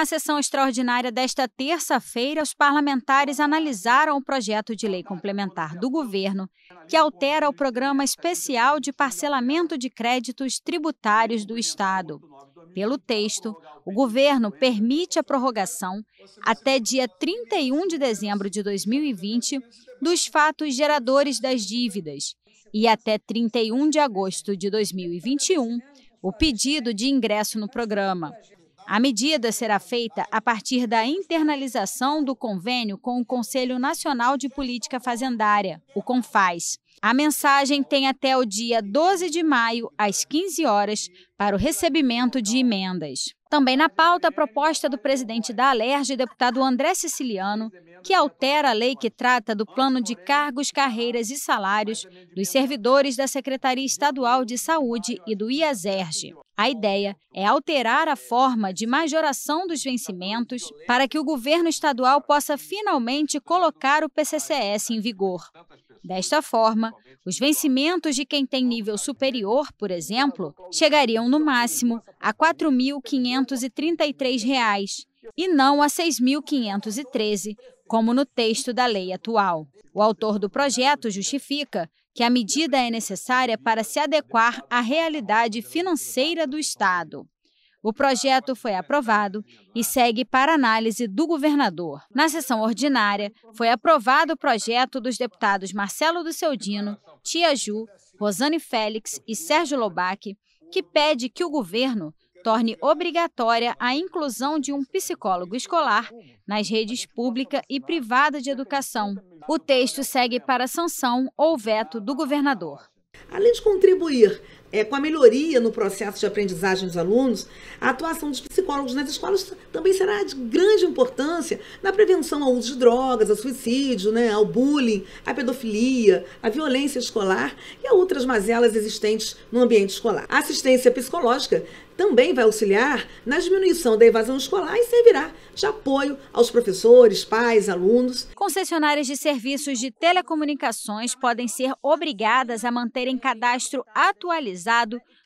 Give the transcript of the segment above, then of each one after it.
Na sessão extraordinária desta terça-feira, os parlamentares analisaram o projeto de lei complementar do governo que altera o Programa Especial de Parcelamento de Créditos Tributários do Estado. Pelo texto, o governo permite a prorrogação, até dia 31 de dezembro de 2020, dos fatos geradores das dívidas e até 31 de agosto de 2021, o pedido de ingresso no programa. A medida será feita a partir da internalização do convênio com o Conselho Nacional de Política Fazendária, o CONFAS. A mensagem tem até o dia 12 de maio, às 15 horas, para o recebimento de emendas. Também na pauta, a proposta do presidente da Alerge, deputado André Siciliano, que altera a lei que trata do plano de cargos, carreiras e salários dos servidores da Secretaria Estadual de Saúde e do IASERG. A ideia é alterar a forma de majoração dos vencimentos para que o governo estadual possa finalmente colocar o PCCS em vigor. Desta forma, os vencimentos de quem tem nível superior, por exemplo, chegariam no máximo a R$ 4.533 e não a R$ 6.513, como no texto da lei atual. O autor do projeto justifica que a medida é necessária para se adequar à realidade financeira do Estado. O projeto foi aprovado e segue para análise do governador. Na sessão ordinária, foi aprovado o projeto dos deputados Marcelo do Seudino, Tia Ju, Rosane Félix e Sérgio Lobac, que pede que o governo torne obrigatória a inclusão de um psicólogo escolar nas redes pública e privada de educação. O texto segue para sanção ou veto do governador. Além de contribuir é, com a melhoria no processo de aprendizagem dos alunos, a atuação dos psicólogos nas escolas também será de grande importância na prevenção ao uso de drogas, ao suicídio, né, ao bullying, à pedofilia, à violência escolar e a outras mazelas existentes no ambiente escolar. A assistência psicológica também vai auxiliar na diminuição da evasão escolar e servirá de apoio aos professores, pais, alunos. Concessionárias de serviços de telecomunicações podem ser obrigadas a manterem cadastro atualizado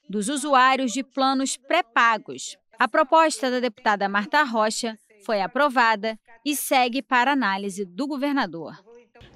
dos usuários de planos pré-pagos. A proposta da deputada Marta Rocha foi aprovada e segue para análise do governador.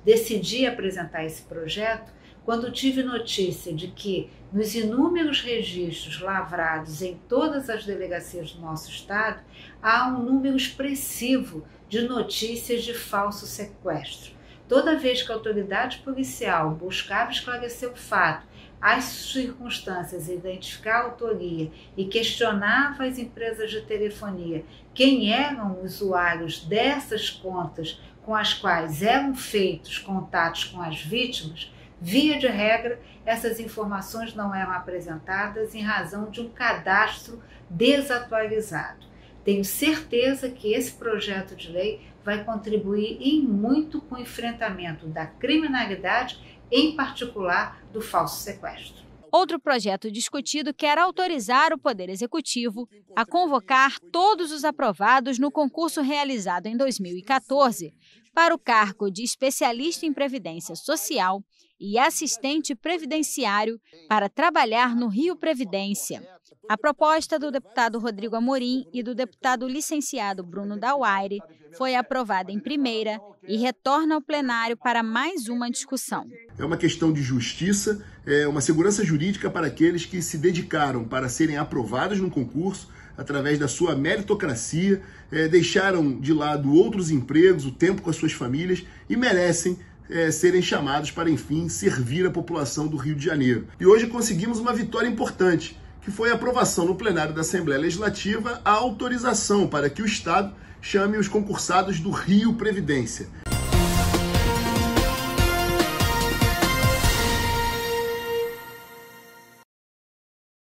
Decidi apresentar esse projeto quando tive notícia de que, nos inúmeros registros lavrados em todas as delegacias do nosso estado, há um número expressivo de notícias de falso sequestro Toda vez que a autoridade policial buscava esclarecer o fato, as circunstâncias, identificar a autoria e questionava as empresas de telefonia quem eram usuários dessas contas com as quais eram feitos contatos com as vítimas, via de regra, essas informações não eram apresentadas em razão de um cadastro desatualizado. Tenho certeza que esse projeto de lei vai contribuir em muito com o enfrentamento da criminalidade, em particular do falso sequestro. Outro projeto discutido quer autorizar o Poder Executivo a convocar todos os aprovados no concurso realizado em 2014 para o cargo de especialista em Previdência Social e assistente previdenciário para trabalhar no Rio Previdência. A proposta do deputado Rodrigo Amorim e do deputado licenciado Bruno Dauaire foi aprovada em primeira e retorna ao plenário para mais uma discussão. É uma questão de justiça, é uma segurança jurídica para aqueles que se dedicaram para serem aprovados no concurso através da sua meritocracia, é, deixaram de lado outros empregos, o tempo com as suas famílias e merecem é, serem chamados para, enfim, servir a população do Rio de Janeiro. E hoje conseguimos uma vitória importante que foi a aprovação no plenário da Assembleia Legislativa a autorização para que o Estado chame os concursados do Rio Previdência.